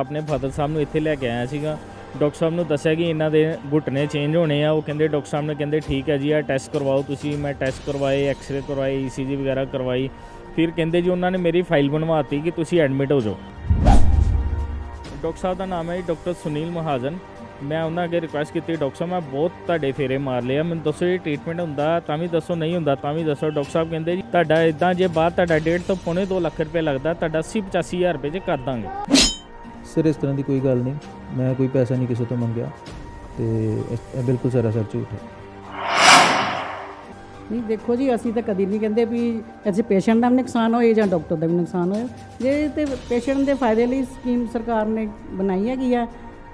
ਆਪਣੇ ਫਾਦਰ ਸਾਹਿਬ ਨੂੰ ਇੱਥੇ ਲੈ ਕੇ ਆਇਆ ਸੀਗਾ ਡਾਕਟਰ ਸਾਹਿਬ ਨੂੰ ਦੱਸਿਆ ਕਿ ਇਹਨਾਂ ਦੇ ਘੁੱਟਨੇ ਚੇਂਜ ਹੋਣੇ ਆ ਉਹ ਕਹਿੰਦੇ ਡਾਕਟਰ ਸਾਹਿਬ ਨੇ ਕਹਿੰਦੇ ਠੀਕ ਹੈ ਜੀ ਆ ਟੈਸਟ ਕਰਵਾਓ ਤੁਸੀਂ ਮੈਂ ਟੈਸਟ ਕਰਵਾਏ ਐਕਸ-ਰੇ ਕਰਵਾਏ ਈਸੀਜੀ e ਵਗੈਰਾ ਕਰਵਾਈ ਫਿਰ ਕਹਿੰਦੇ ਜੀ ਉਹਨਾਂ ਨੇ ਮੇਰੀ ਫਾਈਲ ਬਣਵਾਤੀ ਕਿ ਤੁਸੀਂ ਐਡਮਿਟ ਹੋ ਜਾਓ ਡਾਕਟਰ ਸਾਹਿਬ ਦਾ ਨਾਮ ਹੈ ਡਾਕਟਰ ਸੁਨੀਲ ਮਹਾਜਨ ਮੈਂ ਉਹਨਾਂ ਅੱਗੇ ਰਿਕੁਐਸਟ ਕੀਤੀ ਡਾਕਟਰ ਸਾਹਿਬ ਮੈਂ ਬਹੁਤ ਤੁਹਾਡੇ ਫੇਰੇ ਮਾਰ ਲਿਆ ਮੈਨੂੰ ਦੱਸੋ ਇਹ ਟ੍ਰੀਟਮੈਂਟ ਹੁੰਦਾ ਤਾਂ ਵੀ ਦੱਸੋ ਨਹੀਂ ਹੁੰਦਾ ਤਾਂ ਵੀ ਦੱਸੋ ਡਾਕਟਰ ਸਾਹਿਬ ਕਹਿੰਦੇ ਜੀ ਤੁਹਾਡਾ ਇਦਾਂ ਜੇ ਬਾਅਦ ਤੁਹਾਡਾ 1.5 ਤੋਂ 2 ਲੱਖ ਰੁਪਏ ਲੱਗਦਾ ਤੁਹਾਡਾ 80 85000 ਰੁਪਏ ਚ ਕਰ ਦਾਂਗੇ ਸਰ ਇਸ ਤਰ੍ਹਾਂ ਦੀ ਕੋਈ ਗੱਲ ਨਹੀਂ ਮੈਂ ਕੋਈ ਪੈਸਾ ਨਹੀਂ ਕਿਸੇ ਤੋਂ ਮੰਗਿਆ ਤੇ ਇਹ ਬਿਲਕੁਲ ਸਾਰਾ ਸਰ ਝੂਠ ਹੈ ਨਹੀਂ ਦੇਖੋ ਜੀ ਅਸੀਂ ਤਾਂ ਕਦੀ ਨਹੀਂ ਕਹਿੰਦੇ ਵੀ ਅਸੀਂ ਪੇਸ਼ੈਂਟ ਦਾ ਵੀ ਨੁਕਸਾਨ ਹੋਏ ਜਾਂ ਡਾਕਟਰ ਦਾ ਵੀ ਨੁਕਸਾਨ ਹੋਏ ਜੇ ਤੇ ਪੇਸ਼ੈਂਟ ਦੇ ਫਾਇਦੇ ਲਈ ਸਕੀਮ ਸਰਕਾਰ ਨੇ ਬਣਾਈ ਹੈਗੀ ਆ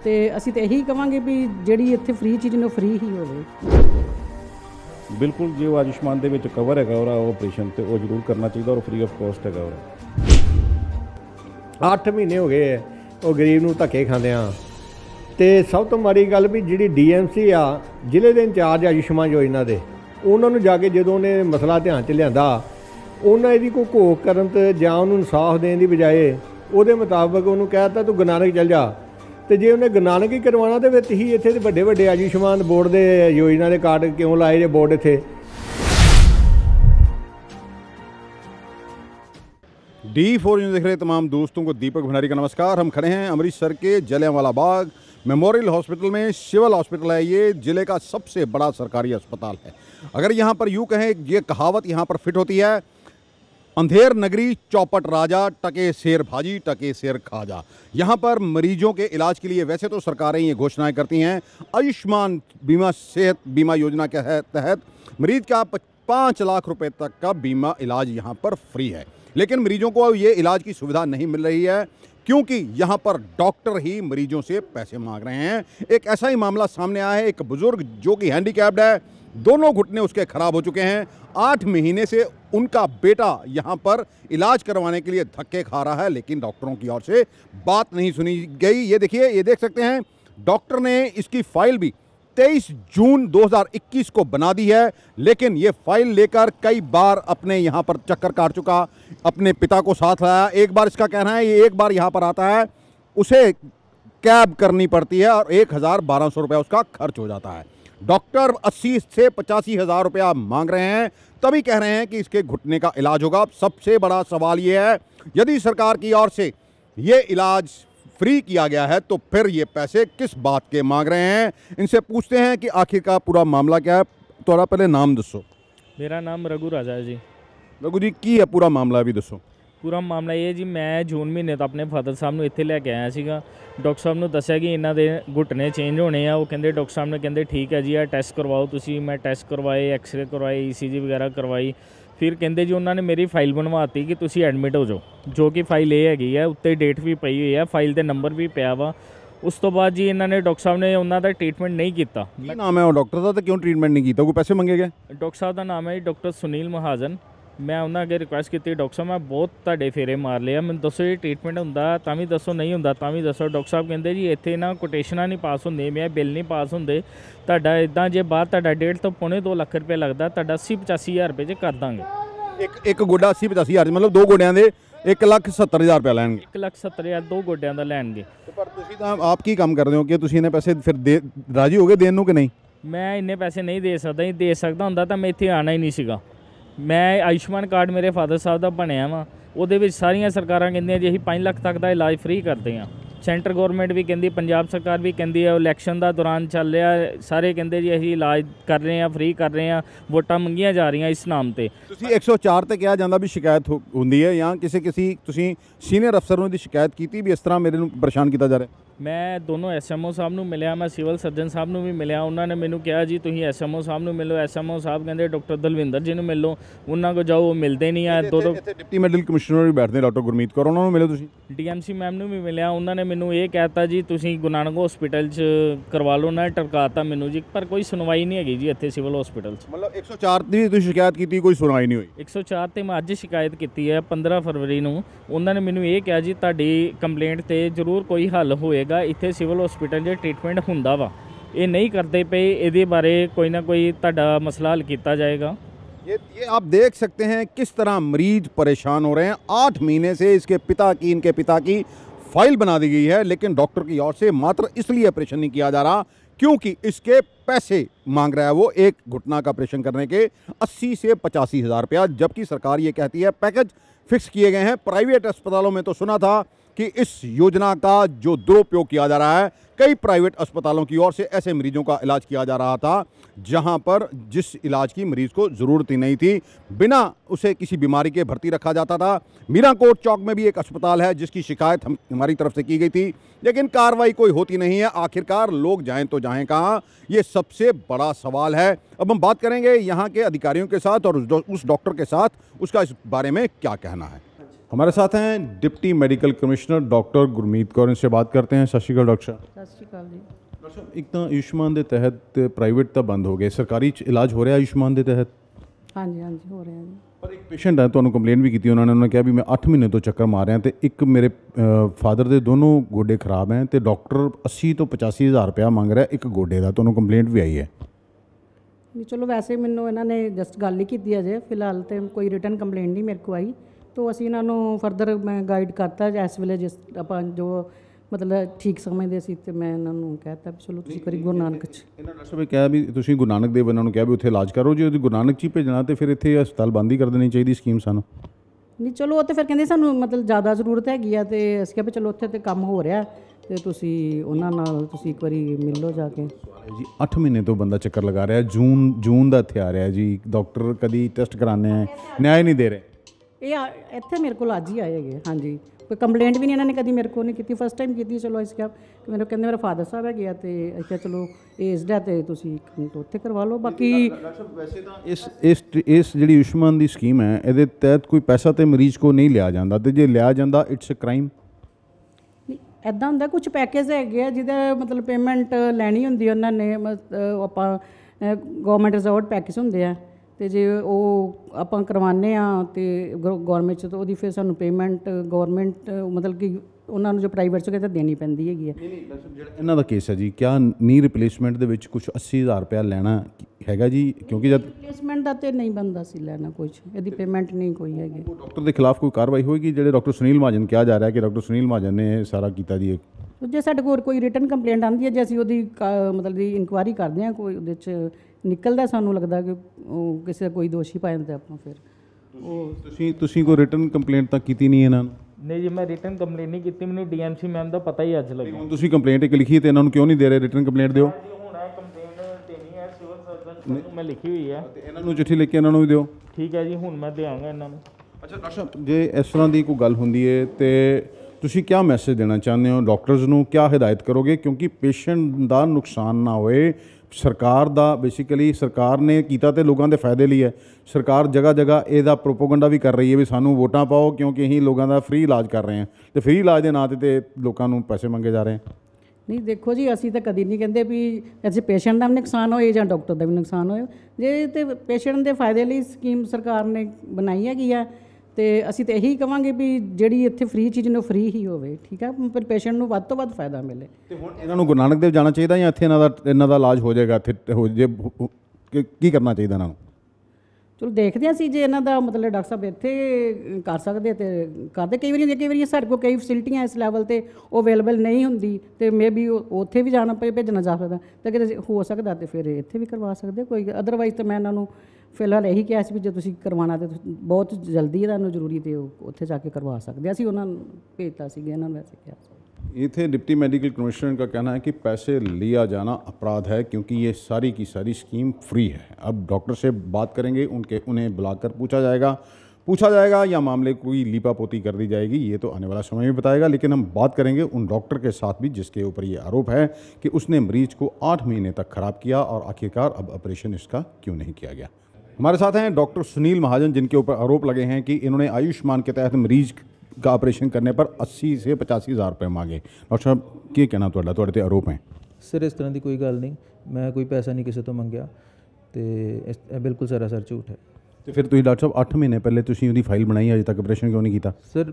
ਤੇ ਅਸੀਂ ਤਾਂ ਇਹੀ ਕਵਾਂਗੇ ਵੀ ਜਿਹੜੀ ਇੱਥੇ ਫ੍ਰੀ ਚੀਜ਼ ਨੂੰ ਫ੍ਰੀ ਹੀ ਹੋਵੇ ਬਿਲਕੁਲ ਜੇ ਉਹ ਆਯੁਸ਼ਮਾਨ ਦੇ ਵਿੱਚ ਕਵਰ ਹੈਗਾ ਔਰ ਆਪਰੇਸ਼ਨ ਤੇ ਉਹ ਜ਼ਰੂਰ ਕਰਨਾ ਚਾਹੀਦਾ ਔਰ ਫ੍ਰੀ ਆਫ ਕਾਸਟ ਹੈਗਾ ਉਹ 8 ਮਹੀਨੇ ਹੋ ਗਏ ਉਹ ਗਰੀਬ ਨੂੰ ਧੱਕੇ ਖਾਂਦੇ ਆ ਤੇ ਸਭ ਤੋਂ ਮਾੜੀ ਗੱਲ ਵੀ ਜਿਹੜੀ ਡੀਐਮਸੀ ਆ ਜ਼ਿਲ੍ਹੇ ਦੇ ਇੰਚਾਰਜ ਆਯੁਸ਼ਮਾਨ ਯੋਜਨਾ ਦੇ ਉਹਨਾਂ ਨੂੰ ਜਾ ਕੇ ਜਦੋਂ ਨੇ ਮਸਲਾ ਧਿਆਨ 'ਚ ਲਿਆਂਦਾ ਉਹਨਾਂ ਇਹਦੀ ਕੋਈ ਘੋਖ ਕਰਨ ਤੇ ਜਾਂ ਉਹਨੂੰ ਇਨਸਾਫ ਦੇਣ ਦੀ ਬਜਾਏ ਉਹਦੇ ਮੁਤਾਬਕ ਉਹਨੂੰ ਕਹਿਤਾ ਤੂੰ ਗਨਾਨਕ ਚੱਲ ਜਾ ਤੇ ਜੇ ਉਹਨੇ ਗਨਾਨਕ ਹੀ ਕਰਵਾਉਣਾ ਤੇ ਵਿੱਚ ਹੀ ਇੱਥੇ ਦੇ ਵੱਡੇ ਵੱਡੇ ਆਯੁਸ਼ਮਾਨ ਬੋਰਡ ਦੇ ਯੋਜਨਾ ਦੇ ਕਾਰਡ ਕਿਉਂ ਲਾਏ ਜੇ ਬੋਰਡ ਇੱਥੇ डी फोर न्यूज़ देख रहे तमाम दोस्तों को दीपक भंडारी का नमस्कार हम खड़े हैं अमृतसर के जलियांवाला बाग मेमोरियल हॉस्पिटल में सिविल हॉस्पिटल है ये ज़िले का सबसे बड़ा सरकारी अस्पताल है अगर यहाँ पर यूँ कहें ये कहावत यहाँ पर फिट होती है अंधेर नगरी चौपट राजा टके शेर भाजी टके शेर खाजा यहाँ पर मरीजों के इलाज के लिए वैसे तो सरकारें ये घोषणाएं करती हैं आयुष्मान बीमा सेहत बीमा योजना के तहत मरीज का पाँच लाख रुपए तक का बीमा इलाज यहाँ पर फ्री है लेकिन मरीजों को ये इलाज की सुविधा नहीं मिल रही है क्योंकि यहाँ पर डॉक्टर ही मरीजों से पैसे मांग रहे हैं एक ऐसा ही मामला सामने आया है एक बुज़ुर्ग जो कि हैंडीकैप्ड है दोनों घुटने उसके ख़राब हो चुके हैं आठ महीने से उनका बेटा यहाँ पर इलाज करवाने के लिए धक्के खा रहा है लेकिन डॉक्टरों की ओर से बात नहीं सुनी गई ये देखिए ये देख सकते हैं डॉक्टर ने इसकी फाइल भी 23 जून 2021 को बना दी है लेकिन ये फाइल लेकर कई बार अपने यहाँ पर चक्कर काट चुका अपने पिता को साथ लाया एक बार इसका कहना है ये एक बार यहाँ पर आता है उसे कैब करनी पड़ती है और एक हज़ार बारह सौ रुपया उसका खर्च हो जाता है डॉक्टर अस्सी से पचासी हज़ार रुपया मांग रहे हैं तभी कह रहे हैं कि इसके घुटने का इलाज होगा सबसे बड़ा सवाल ये है यदि सरकार की ओर से ये इलाज फ्री किया गया है तो फिर ये पैसे किस बात के मांग रहे हैं इनसे पूछते हैं कि आखिर का पूरा मामला क्या है थोड़ा पहले नाम दसो मेरा नाम रघु राजा जी ਰਘੂ ਜੀ ਕੀ ਹੈ ਪੂਰਾ ਮਾਮਲਾ ਵੀ ਦੱਸੋ ਪੂਰਾ ਮਾਮਲਾ ਇਹ ਹੈ ਜੀ ਮੈਂ ਜੂਨ ਮਹੀਨੇ ਤੋਂ ਆਪਣੇ ਫਾਦਰ ਸਾਹਿਬ ਨੂੰ ਇੱਥੇ ਲੈ ਕੇ ਆਇਆ ਸੀਗਾ ਡਾਕਟਰ ਸਾਹਿਬ ਨੂੰ ਦੱਸਿਆ ਕਿ ਇਹਨਾਂ ਦੇ ਘੁਟਨੇ ਚੇਂਜ ਹੋਣੇ ਆ ਉਹ ਕਹਿੰਦੇ ਡਾਕਟਰ ਸਾਹਿਬ ਨੇ ਕਹਿੰਦੇ ਠੀਕ ਹੈ ਜੀ ਆ ਟੈਸਟ ਕਰਵਾਓ ਤੁਸੀਂ ਮੈਂ ਟੈਸਟ ਕਰਵਾਏ ਐਕਸ-ਰੇ ਕਰਵਾਏ ਈਸੀਜੀ ਵਗੈਰਾ ਕਰਵਾਈ ਫਿਰ ਕਹਿੰਦੇ ਜੀ ਉਹਨਾਂ ਨੇ ਮੇਰੀ ਫਾਈਲ ਬਣਵਾਤੀ ਕਿ ਤੁਸੀਂ ਐਡਮਿਟ ਹੋ ਜਾਓ ਜੋ ਕਿ ਫਾਈਲ ਇਹ ਹੈਗੀ ਹੈ ਉੱਤੇ ਡੇਟ ਵੀ ਪਈ ਹੋਈ ਹੈ ਫਾਈਲ ਤੇ ਨੰਬਰ ਵੀ ਪਿਆ ਵਾ ਉਸ ਤੋਂ ਬਾਅਦ ਜੀ ਇਹਨਾਂ ਨੇ ਡਾਕਟਰ ਸਾਹਿਬ ਨੇ ਉਹਨਾਂ ਦਾ ਟ੍ਰੀਟਮੈਂਟ ਨਹੀਂ ਕੀਤਾ ਕੀ ਨਾਮ ਹੈ ਉਹ ਡਾਕਟਰ ਦਾ ਤੇ ਕਿਉਂ ਟ੍ਰੀਟਮੈਂਟ ਨਹੀਂ ਕੀਤਾ ਕੋਈ ਪੈਸੇ ਮੰਗੇ ਗਏ ਡਾਕਟਰ ਸਾਹਿਬ ਦਾ ਨਾਮ ਹੈ ਡਾਕਟਰ ਸੁਨੀਲ ਮਹਾਜਨ ਮੈਂ ਉਹਨਾਂ ਅੱਗੇ ਰਿਕੁਐਸਟ ਕੀਤੀ ਡਾਕਟਰ ਸਾਹਿਬ ਮੈਂ ਬਹੁਤ ਤੁਹਾਡੇ ਫੇਰੇ ਮਾਰ ਲਿਆ ਮੈਨੂੰ ਦੱਸੋ ਇਹ ਟ੍ਰੀਟਮੈਂਟ ਹੁੰਦਾ ਤਾਂ ਵੀ ਦੱਸੋ ਨਹੀਂ ਹੁੰਦਾ ਤਾਂ ਵੀ ਦੱਸੋ ਡਾਕਟਰ ਸਾਹਿਬ ਕਹਿੰਦੇ ਜੀ ਇੱਥੇ ਨਾ ਕੋਟੇਸ਼ਨਾਂ ਨਹੀਂ ਪਾਸ ਹੁੰਦੇ ਮੈਂ ਬਿੱਲ ਨਹੀਂ ਪਾਸ ਹੁੰਦੇ ਤੁਹਾਡਾ ਇਦਾਂ ਜੇ ਬਾਹਰ ਤੁਹਾਡਾ ਡੇਢ ਤੋਂ ਪੌਣੇ 2 ਲੱਖ ਰੁਪਏ ਲੱਗਦਾ ਤੁਹਾਡਾ 80 85000 ਰੁਪਏ ਚ ਕਰ ਦਾਂਗੇ ਇੱਕ ਇੱਕ ਗੋਡਾ 80 85000 ਮਤਲਬ ਦੋ ਗੋਡਿਆਂ ਦੇ 1 ਲੱਖ 70000 ਰੁਪਏ ਲੈਣਗੇ 1 ਲੱਖ 70000 ਦੋ ਗੋਡਿਆਂ ਦਾ ਲੈਣਗੇ ਪਰ ਤੁਸੀਂ ਤਾਂ ਆਪ ਕੀ ਕੰਮ ਕਰਦੇ ਹੋ ਕਿ ਤੁਸੀਂ ਇਹਨੇ ਪੈਸੇ ਫਿਰ ਦੇ ਰਾਜੀ ਹੋਗੇ ਦੇਣ ਨੂੰ ਕਿ ਨਹੀਂ ਮੈਂ ਇੰਨੇ ਪੈਸੇ ਨਹੀਂ ਦੇ ਸਕਦਾ ਜੇ ਦੇ ਸਕਦਾ ਹੁੰਦਾ ਤਾਂ ਮੈਂ ਇੱਥੇ ਆਣਾ ਹੀ ਨਹੀਂ ਸੀਗਾ ਮੈਂ ਆਯੁਸ਼ਮਾਨ ਕਾਰਡ ਮੇਰੇ ਫਾਦਰ ਸਾਹਿਬ ਦਾ ਬਣਿਆ ਵਾ ਉਹਦੇ ਵਿੱਚ ਸਾਰੀਆਂ ਸਰਕਾਰਾਂ ਕਹਿੰਦੀਆਂ ਜੀ ਅਸੀਂ 5 ਲੱਖ ਤੱਕ ਦਾ ਇਲਾਜ ਫ੍ਰੀ ਕਰਦੇ ਆ ਸੈਂਟਰ ਗਵਰਨਮੈਂਟ ਵੀ ਕਹਿੰਦੀ ਪੰਜਾਬ ਸਰਕਾਰ ਵੀ ਕਹਿੰਦੀ ਹੈ ਇਲੈਕਸ਼ਨ ਦਾ ਦੌਰਾਨ ਚੱਲ ਰਿਹਾ ਸਾਰੇ ਕਹਿੰਦੇ ਜੀ ਅਸੀਂ ਇਲਾਜ ਕਰ ਰਹੇ ਆ ਫ੍ਰੀ ਕਰ ਰਹੇ ਆ ਵੋਟਾਂ ਮੰਗੀਆਂ ਜਾ ਰਹੀਆਂ ਇਸ ਨਾਮ ਤੇ ਤੁਸੀਂ 104 ਤੇ ਕਿਹਾ ਜਾਂਦਾ ਵੀ ਸ਼ਿਕਾਇਤ ਹੁੰਦੀ ਹੈ ਜਾਂ ਕਿਸੇ ਕਿਸੇ ਤੁਸੀਂ ਸੀਨੀਅਰ ਅਫਸਰ ਨੂੰ ਦੀ ਸ਼ਿਕਾਇਤ ਕੀਤੀ ਵੀ ਇਸ ਤਰ੍ਹਾਂ ਮੇਰੇ ਨੂੰ ਪਰੇਸ਼ਾਨ ਕੀਤਾ ਜਾ ਰਿਹਾ ਮੈਂ ਦੋਨੋਂ ਐਸਐਮਓ ਸਾਹਿਬ ਨੂੰ ਮਿਲਿਆ ਮੈਂ ਸਿਵਲ ਸਰਜਨ ਸਾਹਿਬ ਨੂੰ ਵੀ ਮਿਲਿਆ ਉਹਨਾਂ ਨੇ ਮੈਨੂੰ ਕਿਹਾ ਜੀ ਤੁਸੀਂ ਐਸਐਮਓ ਸਾਹਿਬ ਨੂੰ ਮਿਲੋ ਐਸਐਮਓ ਸਾਹਿਬ ਕਹਿੰਦੇ ਡਾਕਟਰ ਦਲਵਿੰਦਰ ਜੀ ਨੂੰ ਮਿਲੋ ਉਹਨਾਂ ਕੋ ਜਾਓ ਉਹ ਮਿਲਦੇ ਨਹੀਂ ਆ ਦੋ ਦੋ ਡਿਪਟੀ ਮੈਡੀਕਲ ਕਮਿਸ਼ਨਰ ਵੀ ਬੈਠਦੇ ਡਾਕਟਰ ਗੁਰਮੀਤ ਕੌਰ ਉਹਨਾਂ ਨੂੰ ਮਿਲੋ ਤੁਸੀਂ ਡੀਐਮਸੀ ਮੈਮ ਨੂੰ ਵੀ ਮਿਲਿਆ ਉਹਨਾਂ ਨੇ ਮੈਨੂੰ ਇਹ ਕਹਿਤਾ ਜੀ ਤੁਸੀਂ ਗੁਨਾਨਗੋ ਹਸਪੀਟਲ 'ਚ ਕਰਵਾ ਲਓ ਨਾ ਟਰਕਾਤਾ ਮੈਨੂੰ ਜੀ ਪਰ ਕੋਈ ਸੁਣਵਾਈ ਨਹੀਂ ਹੈਗੀ ਜੀ ਇੱਥੇ ਸਿਵਲ ਹਸਪੀਟਲ 'ਚ ਮਤਲਬ 104 ਦੀ ਤੁਸੀਂ ਸ਼ਿਕਾਇਤ ਕੀਤੀ ਕੋਈ ਸੁਣਵਾਈ ਨਹੀਂ ਹੋਈ 104 ਤੇ ਮੈਂ ਅੱਜ ਸ਼ਿਕਾਇਤ ਕੀਤੀ ਹੈ 15 ਫਰਵਰੀ ਨੂੰ ਉਹਨਾਂ ਨੇ ਮੈਨੂੰ ਇਹ ਕਿਹਾ ਜੀ ਤੁਹਾਡੀ ਕੰਪਲੇਂਟ ਤੇ ਜ਼ਰੂਰ ਕੋਈ ਹੱਲ ਹੋਏ ਹੋਏਗਾ इतने सिविल ਹਸਪੀਟਲ 'ਚ ਟ੍ਰੀਟਮੈਂਟ ਹੁੰਦਾ ਵਾ ਇਹ ਨਹੀਂ ਕਰਦੇ ਪਏ ਇਹਦੇ ਬਾਰੇ ਕੋਈ ਨਾ ਕੋਈ ਤੁਹਾਡਾ ਮਸਲਾ ਹੱਲ ਕੀਤਾ ਜਾਏਗਾ ये ये आप देख सकते हैं किस तरह मरीज परेशान हो रहे हैं आठ महीने से इसके पिता की इनके पिता की फाइल बना दी गई है लेकिन डॉक्टर की ओर से मात्र इसलिए ऑपरेशन नहीं किया जा रहा क्योंकि इसके पैसे मांग रहा है वो एक घुटना का ऑपरेशन करने के अस्सी से पचासी हज़ार रुपया जबकि सरकार ये कहती है पैकेज फिक्स किए गए हैं प्राइवेट अस्पतालों में तो सुना था कि इस योजना का जो दुरुपयोग किया जा रहा है कई प्राइवेट अस्पतालों की ओर से ऐसे मरीजों का इलाज किया जा रहा था जहां पर जिस इलाज की मरीज़ को ज़रूरत ही नहीं थी बिना उसे किसी बीमारी के भर्ती रखा जाता था मीरा कोट चौक में भी एक अस्पताल है जिसकी शिकायत हम हमारी तरफ से की गई थी लेकिन कार्रवाई कोई होती नहीं है आखिरकार लोग जाएँ तो जाएँ कहाँ ये सबसे बड़ा सवाल है अब हम बात करेंगे यहाँ के अधिकारियों के साथ और उस डॉक्टर के साथ उसका इस बारे में क्या कहना है हमारे साथ हैं deputy medical commissioner doctor Gurmeet Kaur इनसे ਕਰਤੇ ਹੈ ਸਤਿ ਸ਼੍ਰੀ ਅਕਾਲ ਡਾਕਟਰ ਸਤਿ ਸ਼੍ਰੀ ਅਕਾਲ ਜੀ ਡਾਕਟਰ ਇੱਕ ਤਾਂ ਆਯੁਸ਼ਮਾਨ ਦੇ ਤਹਿਤ ਪ੍ਰਾਈਵੇਟ ਤਾਂ ਬੰਦ ਹੋ ਗਏ ਸਰਕਾਰੀ ਚ ਇਲਾਜ ਹੋ ਰਿਹਾ ਆਯੁਸ਼ਮਾਨ ਦੇ ਤਹਿਤ ਹਾਂਜੀ ਹਾਂਜੀ ਹੋ ਰਿਹਾ ਜੀ ਪਰ ਇੱਕ ਪੇਸ਼ੈਂਟ ਹੈ ਤੁਹਾਨੂੰ ਕੰਪਲੇਨ ਵੀ ਕੀਤੀ ਉਹਨਾਂ ਨੇ ਉਹਨਾਂ ਨੇ ਕਿਹਾ ਵੀ ਮੈਂ 8 ਮਹੀਨੇ ਤੋਂ ਚੱਕਰ ਮਾਰ ਰਿਹਾ ਤੇ ਇੱਕ ਮੇਰੇ ਫਾਦਰ ਦੇ ਦੋਨੋਂ ਗੋਡੇ ਖਰਾਬ ਹੈ ਤੇ ਡਾਕਟਰ 80 ਤੋਂ 85 ਹਜ਼ਾਰ ਰੁਪਇਆ ਮੰਗ ਰਿਹਾ ਇੱਕ ਗੋਡੇ ਦਾ ਤੁਹਾਨੂੰ ਕੰਪਲੇਨ ਵੀ ਆਈ ਹੈ ਵੀ ਚਲੋ ਵੈਸੇ ਮੈਨੂੰ ਇਹਨਾਂ ਨੇ ਜਸਟ ਗੱਲ ਹੀ ਕੀਤੀ ਅਜੇ ਫਿਲਹਾਲ ਤੇ ਕੋਈ ਰਿਟਰਨ ਕੰਪਲੇਂਟ ਨਹੀਂ ਮੇਰੇ ਕੋ ਆਈ ਤੋ ਅਸੀਂ ਇਹਨਾਂ ਨੂੰ ਫਰਦਰ ਮੈਂ ਗਾਈਡ ਕਰਤਾ ਇਸ ਵੇਲੇ ਜਿਸ ਆਪਾਂ ਜੋ ਮਤਲਬ ਠੀਕ ਸਮਝਦੇ ਸੀ ਤੇ ਮੈਂ ਇਹਨਾਂ ਨੂੰ ਕਹਿਤਾ ਵੀ ਚਲੋ ਤੁਸੀਂ ਕਰੀ ਗੁਰੂ ਨਾਨਕ ਚ ਇਹਨਾਂ ਡਾਕਟਰ ਸਾਹਿਬ ਕਿਹਾ ਵੀ ਤੁਸੀਂ ਗੁਰੂ ਨਾਨਕ ਦੇਵ ਇਹਨਾਂ ਨੂੰ ਕਿਹਾ ਵੀ ਉੱਥੇ ਇਲਾਜ ਕਰੋ ਜੇ ਗੁਰੂ ਨਾਨਕ ਚ ਭੇਜਣਾ ਤੇ ਫਿਰ ਇੱਥੇ ਹਸਪਤਾਲ ਬੰਦ ਹੀ ਕਰ ਦੇਣੀ ਚਾਹੀਦੀ ਸਕੀਮ ਸਾਨੂੰ ਨਹੀਂ ਚਲੋ ਉਹ ਤੇ ਫਿਰ ਕਹਿੰਦੇ ਸਾਨੂੰ ਮਤਲਬ ਜ਼ਿਆਦਾ ਜ਼ਰੂਰਤ ਹੈਗੀ ਆ ਤੇ ਅਸੀਂ ਕਿਹਾ ਵੀ ਚਲੋ ਉੱਥੇ ਤੇ ਕੰਮ ਹੋ ਰਿਹਾ ਤੇ ਤੁਸੀਂ ਉਹਨਾਂ ਨਾਲ ਤੁਸੀਂ ਇੱਕ ਵਾਰੀ ਮਿਲ ਲਓ ਜਾ ਕੇ ਜੀ 8 ਮਹੀਨੇ ਤੋਂ ਬੰਦਾ ਚੱਕਰ ਲਗਾ ਰਿਹਾ ਜੂਨ ਜੂਨ ਦਾ ਇੱਥੇ ਆ ਰਿਹਾ ਜੀ ਡਾਕਟਰ ਕਦੀ ਟੈਸਟ ਕਰਾਣੇ ਆ ਨਿਆਂ ਨਹੀਂ ਦੇ ਰਹੇ ਇਹ ਇੱਥੇ ਮੇਰੇ ਕੋਲ ਅੱਜ ਹੀ ਆਏ ਹੈਗੇ ਹਾਂਜੀ ਕੋਈ ਕੰਪਲੇਂਟ ਵੀ ਨਹੀਂ ਇਹਨਾਂ ਨੇ ਕਦੀ ਮੇਰੇ ਕੋਲ ਨਹੀਂ ਕੀਤੀ ਫਸਟ ਟਾਈਮ ਕੀਤੀ ਚਲੋ ਇਸ ਕਿਹਾ ਕਿ ਮੈਨੂੰ ਕਹਿੰਦੇ ਮੇਰਾ ਫਾਦਰ ਸਾਹਿਬ ਹੈਗੇ ਗਿਆ ਤੇ ਅੱਛਾ ਚਲੋ ਇਸ ਦਾ ਤੇ ਤੁਸੀਂ ਉੱਥੇ ਕਰਵਾ ਲਓ ਬਾਕੀ ਵੈਸੇ ਤਾਂ ਇਸ ਇਸ ਇਸ ਜਿਹੜੀ ਆਯੁਸ਼ਮਾਨ ਦੀ ਸਕੀਮ ਹੈ ਇਹਦੇ ਤਹਿਤ ਕੋਈ ਪੈਸਾ ਤੇ ਮਰੀਜ਼ ਕੋ ਨਹੀਂ ਲਿਆ ਜਾਂਦਾ ਤੇ ਜੇ ਲਿਆ ਜਾਂਦਾ ਇਟਸ ਅ ਕ੍ਰਾਈਮ ਐਦਾਂ ਹੁੰਦਾ ਕੁਝ ਪੈਕੇਜ ਹੈਗੇ ਆ ਜਿਹਦਾ ਮਤਲਬ ਪੇਮੈਂਟ ਲੈਣੀ ਹੁੰਦੀ ਉਹਨਾਂ ਨੇ ਆਪਾਂ ਗਵਰਨਮੈਂਟ ਰਿਜ਼ਰਵਡ ਪੈਕੇਜ ਹੁੰਦੇ ਆ ਤੇ ਜੇ ਉਹ ਆਪਾਂ ਕਰਵਾਨੇ ਆ ਤੇ ਗਵਰਨਮੈਂਟ ਚੋਂ 'ਚ ਤਾਂ ਉਹਦੀ ਫਿਰ ਸਾਨੂੰ ਪੇਮੈਂਟ ਗਵਰਨਮੈਂਟ ਮਤਲਬ ਕਿ ਉਹਨਾਂ ਨੂੰ ਜੋ ਪ੍ਰਾਈਵੇਟ 'ਚ ਤਾਂ ਦੇਣੀ ਪੈਂਦੀ ਹੈਗੀ ਹੈ ਨਹੀਂ ਨਹੀਂ ਜਿਹੜਾ ਇਹਨਾਂ ਦਾ ਕੇਸ ਹੈ ਜੀ ਕਿਆ ਨੀ ਰਿਪਲੇਸਮੈਂਟ ਦੇ ਵਿੱਚ ਕੁਝ 80000 ਰੁਪਏ ਲੈਣਾ ਹੈਗਾ ਜੀ ਕਿਉਂਕਿ ਜਦ ਰਿਪਲੇਸਮੈਂਟ ਦਾ ਤੇ ਨਹੀਂ ਬੰਦਾ ਸੀ ਲੈਣਾ ਕੁਝ ਇਹਦੀ ਪੇਮੈਂਟ ਨਹੀਂ ਕੋਈ ਹੈਗੀ ਡਾਕਟਰ ਦੇ ਖਿਲਾਫ ਕੋਈ ਕਾਰਵਾਈ ਹੋਏਗੀ ਜਿਹੜੇ ਡਾਕਟਰ ਸੁਨੀਲ ਮਾਜਨ ਕਿਹਾ ਜਾ ਰਿਹਾ ਕਿ ਡਾਕਟਰ ਸੁਨੀਲ ਮਾਜਨ ਨੇ ਸਾਰਾ ਕੀਤਾ ਜੀ ਜੇ ਸਾਡੇ ਕੋਲ ਕੋਈ ਰਿਟਨ ਕੰਪਲੇਂਟ ਆਉਂਦੀ ਹੈ ਜੇ ਅਸੀਂ ਉਹਦੀ ਮਤਲਬ ਦੀ ਇਨਕੁਆਇਰੀ ਕਰਦੇ ਹਾਂ ਕੋਈ ਉਹਦੇ 'ਚ ਨਿਕਲਦਾ ਸਾਨੂੰ ਲੱਗਦਾ ਕਿ ਉਹ ਕਿਸੇ ਕੋਈ ਦੋਸ਼ੀ ਪਾਇਆ ਜਾਂਦਾ ਆਪਾਂ ਫਿਰ ਉਹ ਤੁਸੀਂ ਤੁਸੀਂ ਕੋਈ ਰਿਟਰਨ ਕੰਪਲੇਂਟ ਤਾਂ ਕੀਤੀ ਨਹੀਂ ਇਹਨਾਂ ਨੂੰ ਨਹੀਂ ਜੀ ਮੈਂ ਰਿਟਰਨ ਕੰਪਲੇਂਟ ਨਹੀਂ ਕੀਤੀ ਮੈਨੂੰ ਡੀਐਮਸੀ ਮੈਮ ਦਾ ਪਤਾ ਹੀ ਅੱਜ ਲੱਗਿਆ ਹੁਣ ਤੁਸੀਂ ਕੰਪਲੇਂਟ ਇੱਕ ਲਿਖੀ ਤੇ ਇਹਨਾਂ ਨੂੰ ਕਿਉਂ ਨਹੀਂ ਦੇ ਰਹੇ ਰਿਟਰਨ ਕੰਪਲੇਂਟ ਦਿਓ ਹੁਣ ਇਹ ਕੰਪਲੇਂਟ ਦੇਣੀ ਹੈ ਸਿਵਲ ਸਰਜਨ ਨੂੰ ਮੈਂ ਲਿਖੀ ਹੋਈ ਹੈ ਤੇ ਇਹਨਾਂ ਨੂੰ ਚਿੱਠੀ ਲਿਖ ਕੇ ਇਹਨਾਂ ਨੂੰ ਵੀ ਦਿਓ ਠੀਕ ਹੈ ਜੀ ਹੁਣ ਮੈਂ ਦੇਵਾਂਗਾ ਇਹਨਾਂ ਨੂੰ ਅੱਛਾ ਡਾਕਟਰ ਜੇ ਇਸ ਤਰ੍ਹਾਂ ਦੀ ਕੋਈ ਗੱਲ ਹੁੰਦੀ ਹੈ ਤੇ ਤੁਸੀਂ ਕੀ ਮੈਸੇਜ ਦੇਣਾ ਚਾਹੁੰਦੇ ਹੋ ਡਾਕਟਰਸ ਨੂੰ ਕੀ ਹਦਾਇਤ ਕਰੋਗੇ ਕਿਉਂਕਿ ਪੇਸ਼ੈਂਟ ਦਾ ਨੁਕਸਾਨ ਨਾ ਹੋਏ ਸਰਕਾਰ ਦਾ ਬੇਸਿਕਲੀ ਸਰਕਾਰ ਨੇ ਕੀਤਾ ਤੇ ਲੋਕਾਂ ਦੇ ਫਾਇਦੇ ਲਈ ਹੈ ਸਰਕਾਰ ਜਗਾ ਜਗਾ ਇਹਦਾ ਪ੍ਰੋਪਗੈਂਡਾ ਵੀ ਕਰ ਰਹੀ ਹੈ ਵੀ ਸਾਨੂੰ ਵੋਟਾਂ ਪਾਓ ਕਿਉਂਕਿ ਅਸੀਂ ਲੋਕਾਂ ਦਾ ਫ੍ਰੀ ਇਲਾਜ ਕਰ ਰਹੇ ਹਾਂ ਤੇ ਫ੍ਰੀ ਇਲਾਜ ਦੇ ਨਾਂ ਤੇ ਤੇ ਲੋਕਾਂ ਨੂੰ ਪੈਸੇ ਮੰਗੇ ਜਾ ਰਹੇ ਹਾਂ ਨਹੀਂ ਦੇਖੋ ਜੀ ਅਸੀਂ ਤਾਂ ਕਦੀ ਨਹੀਂ ਕਹਿੰਦੇ ਵੀ ਅਸੀਂ ਪੇਸ਼ੈਂਟ ਦਾ ਵੀ ਨੁਕਸਾਨ ਹੋਏ ਜਾਂ ਡਾਕਟਰ ਦਾ ਵੀ ਨੁਕਸਾਨ ਹੋਏ ਜੇ ਤੇ ਪੇਸ਼ੈਂਟ ਦੇ ਫਾਇਦੇ ਲਈ ਸਕੀਮ ਸਰਕਾਰ ਨੇ ਬਣਾਈ ਹੈਗੀ ਆ ਤੇ ਅਸੀਂ ਤੇ ਇਹੀ ਕਵਾਂਗੇ ਵੀ ਜਿਹੜੀ ਇੱਥੇ ਫ੍ਰੀ ਚੀਜ਼ ਨੂੰ ਫ੍ਰੀ ਹੀ ਹੋਵੇ ਠੀਕ ਹੈ ਪਰ ਪੇਸ਼ੈਂਟ ਨੂੰ ਵੱਧ ਤੋਂ ਵੱਧ ਫਾਇਦਾ ਮਿਲੇ ਤੇ ਹੁਣ ਇਹਨਾਂ ਨੂੰ ਗੁਰਨਾਨਕ ਦੇਵ ਜਾਣਾ ਚਾਹੀਦਾ ਜਾਂ ਇੱਥੇ ਇਹਨਾਂ ਦਾ ਇਹਨਾਂ ਦਾ ਇਲਾਜ ਹੋ ਜਾਏਗਾ ਇੱਥੇ ਹੋ ਜੇ ਕੀ ਕਰਨਾ ਚਾਹੀਦਾ ਇਹਨਾਂ ਨੂੰ ਚਲੋ ਦੇਖਦੇ ਆਂ ਸੀ ਜੇ ਇਹਨਾਂ ਦਾ ਮਤਲਬ ਡਾਕਟਰ ਸਾਹਿਬ ਇੱਥੇ ਕਰ ਸਕਦੇ ਤੇ ਕਰਦੇ ਕਈ ਵਾਰੀ ਕਈ ਵਾਰੀ ਸਾਡੇ ਕੋਲ ਕਈ ਫੈਸਿਲਿਟੀਆਂ ਇਸ ਲੈਵਲ ਤੇ ਉਹ ਅਵੇਲੇਬਲ ਨਹੀਂ ਹੁੰਦੀ ਤੇ ਮੇਬੀ ਉੱਥੇ ਵੀ ਜਾਣਾ ਪਏ ਭੇਜਣਾ ਜਾ ਸਕਦਾ ਤਾਂ ਕਿ ਹੋ ਸਕਦਾ ਤੇ ਫਿਰ ਇੱਥੇ ਵੀ ਕਰਵਾ ਸਕਦੇ ਕੋਈ ਅਦਰਵਾਈਜ਼ ਤਾਂ ਮੈਂ ਇਹਨਾਂ ਨੂੰ फिलहाल यही ਕਿਹਾ भी जो तुम करवाना तो बहुत जल्दी तुम जरूरी तो उ जाके करवा सकते असं उन्होंने भेजता ਅਸੀਂ ਉਹਨਾਂ ਨੂੰ इतने डिप्टी मेडिकल कमिश्नर का कहना है कि पैसे लिया जाना अपराध है क्योंकि ये सारी की सारी स्कीम फ्री है अब डॉक्टर से बात करेंगे उनके उन्हें बुलाकर पूछा जाएगा पूछा जाएगा या मामले कोई लिपा पोती कर दी जाएगी ये तो आने वाला समय में बताएगा लेकिन हम बात करेंगे उन डॉक्टर के साथ भी जिसके ऊपर ये आरोप है कि उसने मरीज को आठ महीने तक खराब किया और आखिरकार अब ऑपरेशन इसका क्यों नहीं किया गया हमारे साथ हैं डॉक्टर सुनील महाजन जिनके ऊपर आरोप लगे हैं कि इन्होंने आयुष्मान के तहत मरीज का ऑपरेशन करने पर 80 से ਪਚਾਸੀ ਹਜ਼ਾਰ ਰੁਪਏ ਮੰਗੇ ਡਾਕਟਰ ਸਾਹਿਬ ਕੀ ਕਹਿਣਾ ਤੁਹਾਡਾ ਤੁਹਾਡੇ ਤੇ ਆਰੋਪ ਹੈ ਸਰ ਇਸ ਤਰ੍ਹਾਂ ਦੀ ਕੋਈ ਗੱਲ ਨਹੀਂ ਮੈਂ ਕੋਈ ਪੈਸਾ ਨਹੀਂ ਕਿਸੇ ਤੋਂ ਮੰਗਿਆ ਤੇ ਇਹ ਬਿਲਕੁਲ ਸਰਾਸਰ ਝੂਠ ਹੈ ਤੇ ਫਿਰ ਤੁਸੀਂ ਡਾਕਟਰ ਸਾਹਿਬ 8 ਮਹੀਨੇ ਪਹਿਲੇ ਤੁਸੀਂ ਉਹਦੀ ਫਾਈਲ ਬਣਾਈ ਅਜੇ ਤੱਕ ਆਪਰੇਸ਼ਨ ਕਿਉਂ ਨਹੀਂ ਕੀਤਾ ਸਰ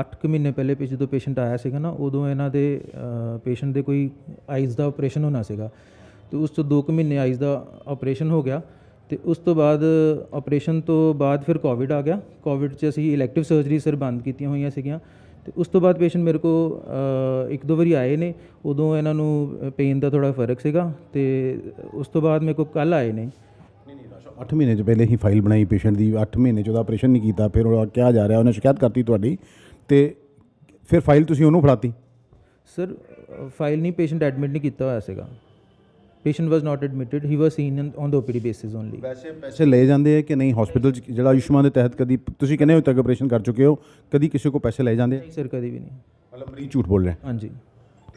8 ਮਹੀਨੇ ਪਹਿਲੇ ਪਿਛੇ ਜਦੋਂ ਪੇਸ਼ੈਂਟ ਆਇਆ ਸੀਗਾ ਨਾ ਉਦੋਂ ਇਹਨਾਂ ਦੇ ਪੇਸ਼ੈਂਟ ਦੇ ਕੋਈ ਆਈਜ਼ ਦਾ ਆਪਰੇਸ਼ਨ ਹੋਣਾ ਸੀਗਾ ਤੇ ਉਸ ਤੋਂ 2 ਮਹੀਨੇ ਆਈਜ਼ ਦਾ ਆਪਰੇਸ਼ਨ ਹੋ ਗਿਆ ਤੇ ਉਸ ਤੋਂ ਬਾਅਦ ਆਪਰੇਸ਼ਨ ਤੋਂ ਬਾਅਦ ਫਿਰ ਕੋਵਿਡ ਆ ਗਿਆ ਕੋਵਿਡ 'ਚ ਅਸੀਂ ਇਲੈਕਟਿਵ ਸਰਜਰੀ ਸਰ ਬੰਦ ਕੀਤੀਆਂ ਹੋਈਆਂ ਸੀਗੀਆਂ ਤੇ ਉਸ ਤੋਂ ਬਾਅਦ ਪੇਸ਼ੈਂਟ ਮੇਰੇ ਕੋ ਇੱਕ ਦੋ ਵਾਰੀ ਆਏ ਨੇ ਉਦੋਂ ਇਹਨਾਂ ਨੂੰ ਪੇਨ ਦਾ ਥੋੜਾ ਫਰਕ ਸੀਗਾ ਤੇ ਉਸ ਤੋਂ ਬਾਅਦ ਮੇਰੇ ਕੋ ਕੱਲ ਆਏ ਨੇ 8 ਮਹੀਨੇ ਚ ਪਹਿਲੇ ਹੀ ਫਾਈਲ ਬਣਾਈ ਪੇਸ਼ੈਂਟ ਦੀ 8 ਮਹੀਨੇ ਚ ਉਹਦਾ ਆਪਰੇਸ਼ਨ ਨਹੀਂ ਕੀਤਾ ਫਿਰ ਉਹ ਕਿਹਾ ਜਾ ਰਿਹਾ ਉਹਨੇ ਸ਼ਿਕਾਇਤ ਕਰਤੀ ਤੁਹਾਡੀ ਤੇ ਫਿਰ ਫਾਈਲ ਤੁਸੀਂ ਉਹਨੂੰ ਫੜਾਤੀ ਸਰ ਫਾਈਲ ਨਹੀਂ ਪੇਸ਼ੈਂਟ ਐਡਮਿਟ ਨਹੀਂ ਕੀਤਾ ਹੋਇਆ ਸੀਗਾ ਪੇਸ਼ੈਂਟ ਵਾਸ ਨਾਟ ਐਡਮਿਟਡ ਹੀ was seen on the OPD basis only ਵੈਸੇ ਪੈਸੇ ਲਏ ਜਾਂਦੇ ਆ ਕਿ ਨਹੀਂ ਹਸਪੀਟਲ ਜਿਹੜਾ ਆਯੁਸ਼ਮਾਨ ਦੇ ਤਹਿਤ ਕਦੀ ਤੁਸੀਂ ਕਹਿੰਦੇ ਹੋ ਤੱਕ ਆਪਰੇਸ਼ਨ ਕਰ ਚੁੱਕੇ ਹੋ ਕਦੀ ਕਿਸੇ ਕੋ ਪੈਸੇ ਲਏ ਜਾਂਦੇ ਸਰ ਕਦੀ ਵੀ ਨਹੀਂ मतलब मरीज झूठ बोल रहे हैं हाँ जी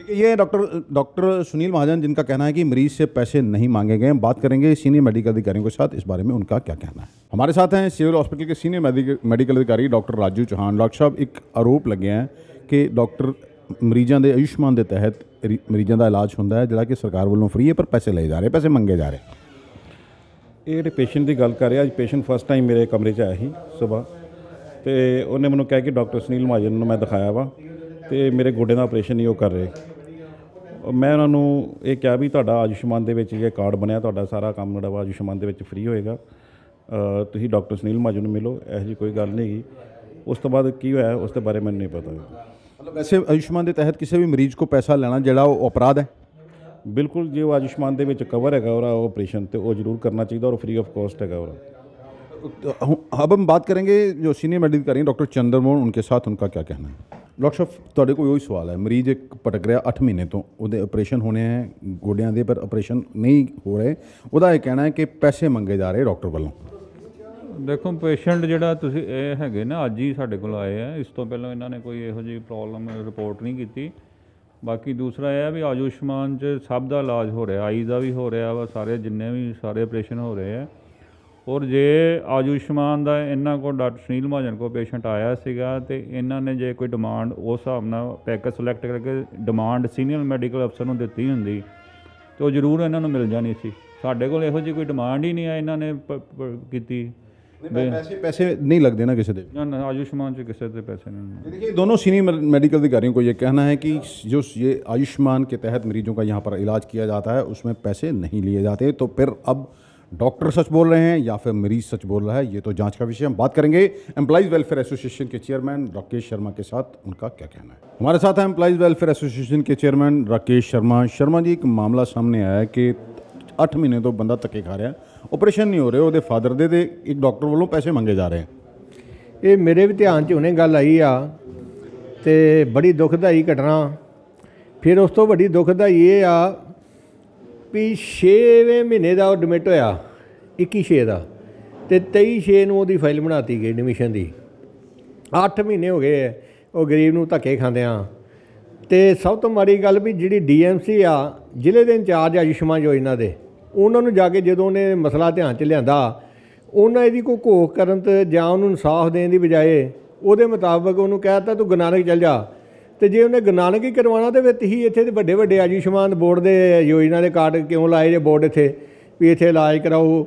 ठीक है ये डॉक्टर डॉक्टर सुनील महाजन जिनका कहना है कि मरीज से पैसे नहीं मांगे गए बात करेंगे सीनियर मेडिकल अधिकारियों के साथ इस बारे में उनका क्या कहना है हमारे साथ हैं सिविल हॉस्पिटल के सीनियर मेडिकल अधिकारी डॉक्टर राजू चौहान डॉक्टर साहब एक आरोप लगे हैं कि डॉक्टर ਮਰੀਜ਼ਾਂ ਦੇ ਆਯੁਸ਼ਮਾਨ ਦੇ ਤਹਿਤ ਮਰੀਜ਼ਾਂ ਦਾ ਇਲਾਜ ਹੁੰਦਾ ਹੈ ਜਿਹੜਾ ਕਿ ਸਰਕਾਰ ਵੱਲੋਂ ਫ੍ਰੀ ਹੈ ਪਰ ਪੈਸੇ ਲਏ ਜਾ ਰਹੇ ਪੈਸੇ ਮੰਗੇ ਜਾ ਰਹੇ ਇਹ ਜਿਹੜੇ ਪੇਸ਼ੈਂਟ ਦੀ ਗੱਲ ਕਰ ਰਿਹਾ ਅੱਜ ਪੇਸ਼ੈਂਟ ਫਸਟ ਟਾਈਮ ਮੇਰੇ ਕਮਰੇ 'ਚ ਆਇਆ ਸੀ ਸਵੇਰ ਤੇ ਉਹਨੇ ਮੈਨੂੰ ਕਿਹਾ ਕਿ ਡਾਕਟਰ ਸੁਨੀਲ ਮਹਾਜਨ ਨੂੰ ਮੈਂ ਦਿਖਾਇਆ ਵਾ ਤੇ ਮੇਰੇ ਗੋਡੇ ਦਾ ਆਪਰੇਸ਼ਨ ਨਹੀਂ ਉਹ ਕਰ ਰਹੇ ਮੈਂ ਉਹਨਾਂ ਨੂੰ ਇਹ ਕਿਹਾ ਵੀ ਤੁਹਾਡਾ ਆਯੁਸ਼ਮਾਨ ਦੇ ਵਿੱਚ ਇਹ ਕਾਰਡ ਬਣਿਆ ਤੁਹਾਡਾ ਸਾਰਾ ਕੰਮ ਜਿਹੜਾ ਆਯੁਸ਼ਮਾਨ ਦੇ ਵਿੱਚ ਫ੍ਰੀ ਹੋਏਗਾ ਤੁਸੀਂ ਡਾਕਟਰ ਸੁਨੀਲ ਮਹਾਜਨ ਨੂੰ ਮਿਲੋ ਇਹੋ ਜੀ ਕੋਈ ਗੱਲ ਨਹੀਂ ਗਈ ਉਸ ਤੋਂ ਬਾਅਦ ਕੀ ਹੋਇਆ ਉਸ ਦੇ ਬਾਰੇ ਮੈਨੂੰ ਨਹੀਂ ਪਤਾ ਮਤਲਬ ਵੈਸੇ ਆਯੁਸ਼ਮਾਨ ਦੇ ਤਹਿਤ ਕਿਸੇ ਵੀ ਮਰੀਜ਼ ਕੋ ਪੈਸਾ ਲੈਣਾ ਜਿਹੜਾ ਉਹ ਅਪਰਾਧ ਹੈ ਬਿਲਕੁਲ ਜੇ ਉਹ ਆਯੁਸ਼ਮਾਨ ਦੇ ਵਿੱਚ ਕਵਰ ਹੈਗਾ ਉਹ ਆਪਰੇਸ਼ਨ ਤੇ ਉਹ ਜ਼ਰੂਰ ਕਰਨਾ ਚਾਹੀਦਾ ਔਰ ਫ੍ਰੀ ਆਫ ਕਾਸਟ ਹੈਗਾ ਉਹ ਅਬ ਹਮ ਬਾਤ ਕਰਾਂਗੇ ਜੋ ਸੀਨੀਅਰ ਮੈਡੀਕਲ अधिकारी ਡਾਕਟਰ ਚੰਦਰਮੋਹਨ उनके ਸਾਥ उनका ਕੀ ਕਹਿਣਾ ਹੈ ਡਾਕਟਰ ਸਾਹਿਬ ਤੁਹਾਡੇ ਕੋਈ ਉਹੀ ਸਵਾਲ ਹੈ ਮਰੀਜ਼ ਇੱਕ ਪਟਕ ਰਿਹਾ 8 ਮਹੀਨੇ ਤੋਂ ਉਹਦੇ ਆਪਰੇਸ਼ਨ ਹੋਣੇ ਹੈ ਗੋਡਿਆਂ ਦੇ ਪਰ ਆਪਰੇਸ਼ਨ ਨਹੀਂ ਹੋ ਰਹੇ ਉਹਦਾ ਇਹ ਕਹਿਣਾ ਹੈ ਕਿ ਪੈਸੇ ਮੰਗੇ ਜਾ ਰਹੇ ਡਾਕਟਰ ਵੱਲੋਂ ਦੇਖੋ ਪੇਸ਼ੈਂਟ ਜਿਹੜਾ ਤੁਸੀਂ ਇਹ ਹੈਗੇ ਨਾ ਅੱਜ ਹੀ ਸਾਡੇ ਕੋਲ ਆਏ ਆ ਇਸ ਤੋਂ ਪਹਿਲਾਂ ਇਹਨਾਂ ਨੇ ਕੋਈ ਇਹੋ ਜਿਹੀ ਪ੍ਰੋਬਲਮ ਰਿਪੋਰਟ ਨਹੀਂ ਕੀਤੀ ਬਾਕੀ ਦੂਸਰਾ ਇਹ ਆ ਵੀ ਆਯੁਸ਼ਮਾਨ 'ਚ ਸਭ ਦਾ ਇਲਾਜ ਹੋ ਰਿਹਾ ਆਈ ਦਾ ਵੀ ਹੋ ਰਿਹਾ ਵਾ ਸਾਰੇ ਜਿੰਨੇ ਵੀ ਸਾਰੇ ਆਪਰੇਸ਼ਨ ਹੋ ਰਹੇ ਆ ਔਰ ਜੇ ਆਯੁਸ਼ਮਾਨ ਦਾ ਇਹਨਾਂ ਕੋ ਡਾਕਟਰ ਸ਼ਨੀਲ ਮਹਾਜਨ ਕੋ ਪੇਸ਼ੈਂਟ ਆਇਆ ਸੀਗਾ ਤੇ ਇਹਨਾਂ ਨੇ ਜੇ ਕੋਈ ਡਿਮਾਂਡ ਉਸ ਹਿਸਾਬ ਨਾਲ ਪੈਕੇਜ ਸਿਲੈਕਟ ਕਰਕੇ ਡਿਮਾਂਡ ਸੀਨੀਅਰ ਮੈਡੀਕਲ ਅਫਸਰ ਨੂੰ ਦਿੱਤੀ ਹੁੰਦੀ ਤੇ ਉਹ ਜ਼ਰੂਰ ਇਹਨਾਂ ਨੂੰ ਮਿਲ ਜਾਣੀ ਸੀ ਸਾਡੇ ਕੋਲ ਇਹੋ ਜਿਹੀ ਕੋਈ ਡਿਮਾਂਡ ਹੀ ਨਹੀਂ ਆ ਇਹਨਾਂ ਨੇ ਕੀਤੀ ਨਹੀਂ ਪੈਸੇ ਪੈਸੇ ਨਹੀਂ ਲੱਗਦੇ ਨਾ ਕਿਸੇ ਦੇ ਨਾ ਨਾ ਆਯੁਸ਼ਮਾਨ ਚ ਕਿਸੇ ਦੇ ਪੈਸੇ नहीं देखिए दोनों सीनियर मेडिकल अधिकारियों को ये कहना है कि जो ये आयुष्मान के तहत मरीजों का यहाँ पर इलाज किया जाता है उसमें पैसे नहीं लिए जाते तो फिर अब डॉक्टर सच बोल रहे हैं या फिर मरीज सच बोल रहा है ये तो जांच का विषय हम बात करेंगे एम्प्लॉज वेलफेयर एसोसिएशन के चेयरमैन राकेश शर्मा के साथ उनका क्या कहना है हमारे साथ है एम्प्लॉज वेलफेयर एसोसिएशन के चेयरमैन राकेश शर्मा शर्मा जी एक मामला सामने आया है कि आठ महीने तो बंदा तके खा रहा है ਆਪਰੇਸ਼ਨ ਨਹੀਂ ਹੋ ਰਿਹਾ ਉਹਦੇ ਫਾਦਰ ਦੇ ਤੇ ਇੱਕ ਡਾਕਟਰ ਵੱਲੋਂ ਪੈਸੇ ਮੰਗੇ ਜਾ ਰਹੇ ਆ ਇਹ ਮੇਰੇ ਵੀ ਧਿਆਨ 'ਚ ਹੁਣੇ ਗੱਲ ਆਈ ਆ ਤੇ ਬੜੀ ਦੁਖਦਾਈ ਘਟਨਾ ਫਿਰ ਉਸ ਤੋਂ ਵੱਡੀ ਦੁਖਦਾਈ ਇਹ ਆ ਵੀ 6ਵੇਂ ਮਹੀਨੇ ਦਾ ਉਹ ਐਡਮਿਟ ਹੋਇਆ 21 6 ਦਾ ਤੇ 23 6 ਨੂੰ ਉਹਦੀ ਫਾਈਲ ਬਣਾਤੀ ਗਈ ਐਡਮਿਸ਼ਨ ਦੀ 8 ਮਹੀਨੇ ਹੋ ਗਏ ਉਹ ਗਰੀਬ ਨੂੰ ਧੱਕੇ ਖਾਂਦੇ ਆ ਤੇ ਸਭ ਤੋਂ ਮਾੜੀ ਗੱਲ ਵੀ ਜਿਹੜੀ ਡੀਐਮਸੀ ਆ ਜ਼ਿਲ੍ਹੇ ਦੇ ਇੰਚਾਰਜ ਆ ਯੁਸ਼ਮਾ ਯੋਜਨਾ ਦੇ ਉਹਨਾਂ ਨੂੰ ਜਾ ਕੇ ਜਦੋਂ ਨੇ ਮਸਲਾ ਧਿਆਨ 'ਚ ਲਿਆਂਦਾ ਉਹਨਾਂ ਇਹਦੀ ਕੋਈ ਘੋਖ ਕਰਨ ਤੇ ਜਾਂ ਉਹਨੂੰ ਇਨਸਾਫ ਦੇਣ ਦੀ ਬਜਾਏ ਉਹਦੇ ਮੁਤਾਬਕ ਉਹਨੂੰ ਕਹਿਤਾ ਤੂੰ ਗਨਾਨਕ ਚਲ ਜਾ ਤੇ ਜੇ ਉਹਨੇ ਗਨਾਨਕ ਹੀ ਕਰਵਾਉਣਾ ਤੇ ਵਿੱਚ ਹੀ ਇੱਥੇ ਦੇ ਵੱਡੇ ਵੱਡੇ ਆਯੁਸ਼ਮਾਨ ਬੋਰਡ ਦੇ ਯੋਜਨਾ ਦੇ ਕਾਰਡ ਕਿਉਂ ਲਾਏ ਜੇ ਬੋਰਡ ਇੱਥੇ ਵੀ ਇੱਥੇ ਇਲਾਜ ਕਰਾਓ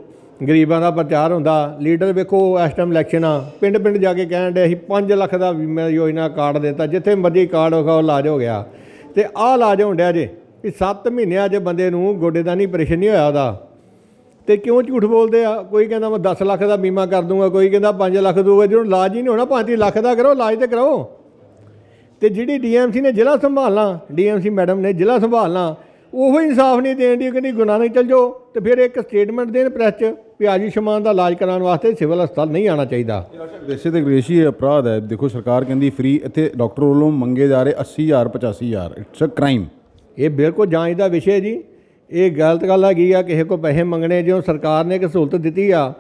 ਗਰੀਬਾਂ ਦਾ ਪ੍ਰਚਾਰ ਹੁੰਦਾ ਲੀਡਰ ਵੇਖੋ ਇਸ ਟਾਈਮ ਇਲੈਕਸ਼ਨ ਆ ਪਿੰਡ ਪਿੰਡ ਜਾ ਕੇ ਕਹਿਣ ਦੇ ਅਸੀਂ 5 ਲੱਖ ਦਾ ਬੀਮਾ ਯੋਜਨਾ ਕਾਰਡ ਦਿੱਤਾ ਜਿੱਥੇ ਮਰਜ਼ੀ ਕਾਰਡ ਹੋਗਾ ਉਹ ਇਲਾਜ ਹੋ ਗਿਆ ਤੇ ਆਹ ਇਲਾਜ ਹੁੰਦਾ ਜੇ ਕਿ 7 ਮਹੀਨੇ ਅਜੇ ਬੰਦੇ ਨੂੰ ਗੋਡੇ ਦਾ ਨਹੀਂ ਪਰੇਸ਼ਨ ਨਹੀਂ ਹੋਇਆ ਉਹਦਾ ਤੇ ਕਿਉਂ ਝੂਠ ਬੋਲਦੇ ਆ ਕੋਈ ਕਹਿੰਦਾ ਮੈਂ 10 ਲੱਖ ਦਾ ਬੀਮਾ ਕਰ ਦੂੰਗਾ ਕੋਈ ਕਹਿੰਦਾ 5 ਲੱਖ ਦੂਗਾ ਜਿਹਨੂੰ ਇਲਾਜ ਹੀ ਨਹੀਂ ਹੋਣਾ 5 ਲੱਖ ਦਾ ਕਰੋ ਇਲਾਜ ਤੇ ਕਰਾਓ ਤੇ ਜਿਹੜੀ ਡੀਐਮਸੀ ਨੇ ਜ਼ਿਲ੍ਹਾ ਸੰਭਾਲਣਾ ਡੀਐਮਸੀ ਮੈਡਮ ਨੇ ਜ਼ਿਲ੍ਹਾ ਸੰਭਾਲਣਾ ਉਹੋ ਇਨਸਾਫ ਨਹੀਂ ਦੇਣ ਦੀ ਕਹਿੰਦੀ ਗੁਨਾਹ ਨਹੀਂ ਚੱਲ ਜਾਓ ਤੇ ਫਿਰ ਇੱਕ ਸਟੇਟਮੈਂਟ ਦੇਣ ਪ੍ਰੈਸ 'ਚ ਵੀ ਸ਼ਮਾਨ ਦਾ ਇਲਾਜ ਕਰਾਉਣ ਵਾਸਤੇ ਸਿਵਲ ਹਸਪਤਾਲ ਨਹੀਂ ਆਣਾ ਚਾਹੀਦਾ ਵੈਸੇ ਤੇ ਗ੍ਰੇਸ਼ੀ ਅਪਰਾਧ ਹੈ ਦੇਖੋ ਸਰਕਾਰ ਕਹਿੰਦੀ ਫ੍ਰੀ ਇੱਥੇ ਡਾਕਟਰ ਵੱਲੋਂ ਮੰਗੇ ਜਾ ਰਹੇ 80000 85000 ਇਟਸ ਅ ਕ੍ਰਾਈਮ ਇਹ ਬਿਲਕੁਲ ਜਾਂਚ ਦਾ ਵਿਸ਼ੇ ਜੀ ਇਹ ਗਲਤ ਗੱਲ ਹੈਗੀ ਆ ਕਿਸੇ ਕੋ ਪੈਸੇ ਮੰਗਣੇ ਜਿਉਂ ਸਰਕਾਰ ਨੇ ਕਿ ਸਹੂਲਤ ਦਿੱਤੀ ਆ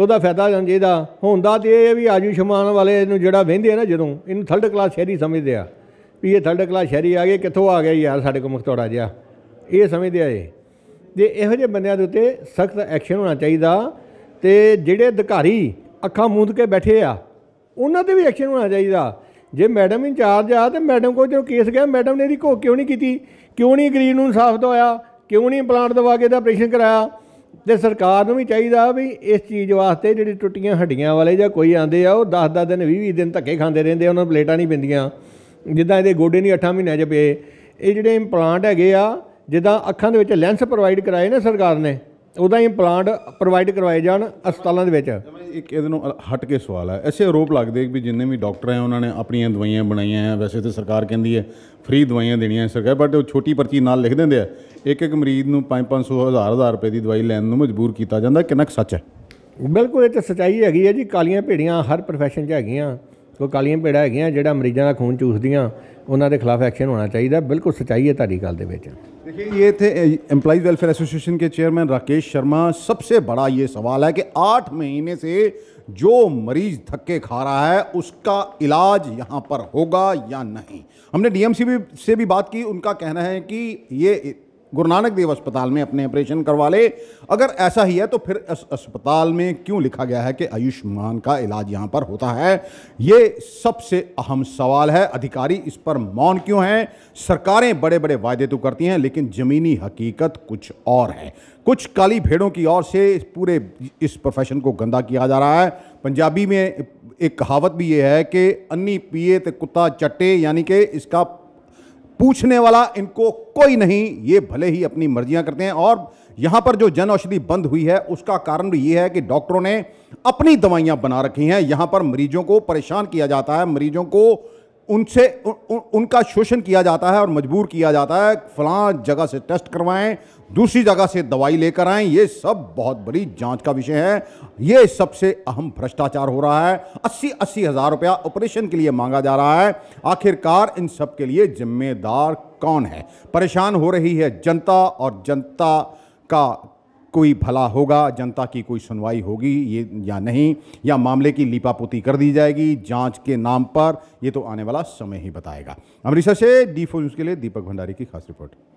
ਉਹਦਾ ਫਾਇਦਾ ਲੈਣ ਜਿਹਦਾ ਹੁੰਦਾ ਤੇ ਇਹ ਵੀ ਆਜੂ ਸ਼ਮਾਨ ਵਾਲੇ ਨੂੰ ਜਿਹੜਾ ਵਹਿੰਦੇ ਆ ਨਾ ਜਦੋਂ ਇਹਨੂੰ ਥਰਡ ਕਲਾਸ ਸ਼ਹਿਰੀ ਸਮਝਦੇ ਆ ਵੀ ਇਹ ਥਰਡ ਕਲਾਸ ਸ਼ਹਿਰੀ ਆ ਗਏ ਕਿੱਥੋਂ ਆ ਗਿਆ ਯਾਰ ਸਾਡੇ ਕੋ ਮਖਤੋੜਾ ਜਿਆ ਇਹ ਸਮਝਦੇ ਆ ਇਹ ਜੇ ਇਹੋ ਜਿਹੇ ਬੰਦਿਆਂ ਦੇ ਉੱਤੇ ਸਖਤ ਐਕਸ਼ਨ ਹੋਣਾ ਚਾਹੀਦਾ ਤੇ ਜਿਹੜੇ ਅਧਿਕਾਰੀ ਅੱਖਾਂ ਮੂੰਦ ਕੇ ਬੈਠੇ ਆ ਉਹਨਾਂ ਤੇ ਵੀ ਐਕਸ਼ਨ ਹੋਣਾ ਚਾਹੀਦਾ ਜੇ ਮੈਡਮ ਇੰਚਾਰਜ ਆ ਤੇ ਮੈਡਮ ਕੋਲ ਜਦੋਂ ਕੇਸ ਗਿਆ ਮੈਡਮ ਨੇ ਇਹਦੀ ਕੋ ਕਿਉਂ ਨਹੀਂ ਕੀਤੀ ਕਿਉਂ ਨਹੀਂ ਗਰੀਬ ਨੂੰ ਇਨਸਾਫ ਦਵਾਇਆ ਕਿਉਂ ਨਹੀਂ ਪਲਾਂਟ ਦਵਾ ਕੇ ਦਾ ਆਪਰੇਸ਼ਨ ਕਰਾਇਆ ਤੇ ਸਰਕਾਰ ਨੂੰ ਵੀ ਚਾਹੀਦਾ ਵੀ ਇਸ ਚੀਜ਼ ਵਾਸਤੇ ਜਿਹੜੀ ਟੁੱਟੀਆਂ ਹੱਡੀਆਂ ਵਾਲੇ ਜਾਂ ਕੋਈ ਆਂਦੇ ਆ ਉਹ 10-10 ਦਿਨ 20-20 ਦਿਨ ਧੱਕੇ ਖਾਂਦੇ ਰਹਿੰਦੇ ਉਹਨਾਂ ਨੂੰ ਪਲੇਟਾਂ ਨਹੀਂ ਪੈਂਦੀਆਂ ਜਿੱਦਾਂ ਇਹਦੇ ਗੋਡੇ ਨਹੀਂ 8 ਮਹੀਨੇ ਜਪੇ ਇਹ ਜਿਹੜੇ ਇੰਪਲਾਂਟ ਹੈਗੇ ਆ ਜਿੱਦਾਂ ਅੱਖਾਂ ਦੇ ਵਿੱਚ ਲੈਂਸ ਪ੍ਰੋਵਾਈਡ ਕਰਾਏ ਨੇ ਸਰਕਾਰ ਨੇ ਉਹਦਾ ਇੰਪਲਾਂਟ ਪ੍ਰੋਵਾਈਡ ਕਰਵਾਏ ਜਾਣ ਹਸਪਤਾਲਾਂ ਦੇ ਵਿੱਚ ਇੱਕ ਇਹਦੇ ਨੂੰ ਹਟ ਕੇ ਸਵਾਲ ਹੈ ਐਸੇ ਆਰੋਪ ਲੱਗਦੇ ਕਿ ਜਿੰਨੇ ਵੀ ਡਾਕਟਰ ਆ ਉਹਨਾਂ ਨੇ ਆਪਣੀਆਂ ਦਵਾਈਆਂ ਬਣਾਈਆਂ ਆ ਵੈਸੇ ਤੇ ਸਰਕਾਰ ਕਹਿੰਦੀ ਹੈ ਫ੍ਰੀ ਦਵਾਈਆਂ ਦੇਣੀਆਂ ਸਰਕਾਰ ਬਟ ਉਹ ਛੋਟੀ ਪਰਚੀ ਨਾਲ ਲਿਖ ਦਿੰਦੇ ਆ ਇੱਕ ਇੱਕ ਮਰੀਜ਼ ਨੂੰ 5-500 ਹਜ਼ਾਰ ਹਜ਼ਾਰ ਰੁਪਏ ਦੀ ਦਵਾਈ ਲੈਣ ਨੂੰ ਮਜਬੂਰ ਕੀਤਾ ਜਾਂਦਾ ਕਿੰਨਾ ਕੁ ਸੱਚ ਹੈ ਬਿਲਕੁਲ ਇਹ ਤਾਂ ਸਚਾਈ ਹੈਗੀ ਹੈ ਜੀ ਕਾਲੀਆਂ ਭੇੜੀਆਂ ਹਰ profession 'ਚ ਹੈਗੀਆਂ ਕੋਈ ਕਾਲੀਆਂ ਭੇੜਾ ਹੈਗੀਆਂ ਜਿਹੜਾ ਮਰੀਜ਼ਾਂ ਦਾ ਖੂਨ ਚੂਸਦੀਆਂ उन्होंने खिलाफ एक्शन होना चाहिए बिल्कुल सच्चाई है तारी गल देखिए ये थे एम्प्लाइज वेलफेयर एसोसिएशन के चेयरमैन राकेश शर्मा सबसे बड़ा ये सवाल है कि आठ महीने से जो मरीज धक्के खा रहा है उसका इलाज यहाँ पर होगा या नहीं हमने डीएमसी से भी बात की उनका कहना है कि ये गुरु नानक देव अस्पताल में अपने ऑपरेशन करवा ले अगर ऐसा ही है तो फिर इस अस्पताल में क्यों लिखा गया है कि आयुष्मान का इलाज यहाँ पर होता है ये सबसे अहम सवाल है अधिकारी इस पर मौन क्यों हैं सरकारें बड़े बड़े वायदे तो करती हैं लेकिन ज़मीनी हकीकत कुछ और है कुछ काली भेड़ों की ओर से पूरे इस प्रोफेशन को गंदा किया जा रहा है पंजाबी में एक कहावत भी ये है कि अन्नी पिए तो कुत्ता चट्टे यानी कि इसका पूछने वाला इनको कोई नहीं ये भले ही अपनी मर्जियां करते हैं और यहां पर जो जन औषधि बंद हुई है उसका कारण तो यह है कि डॉक्टरों ने अपनी दवाइयां बना रखी हैं यहां पर मरीजों को परेशान किया जाता है मरीजों को उनसे उ, उ, उनका शोषण किया जाता है और मजबूर किया जाता है फलां जगह से टेस्ट करवाएं दूसरी जगह से दवाई लेकर आएं ये सब बहुत बड़ी जांच का विषय है ये सबसे अहम भ्रष्टाचार हो रहा है अस्सी अस्सी हज़ार रुपया ऑपरेशन के लिए मांगा जा रहा है आखिरकार इन सब के लिए जिम्मेदार कौन है परेशान हो रही है जनता और जनता का कोई भला होगा जनता की कोई सुनवाई होगी ये या नहीं या मामले की लिपापोती कर दी जाएगी जांच के नाम पर ये तो आने वाला समय ही बताएगा अमृतसर से डी फोर न्यूज़ के लिए दीपक भंडारी की खास रिपोर्ट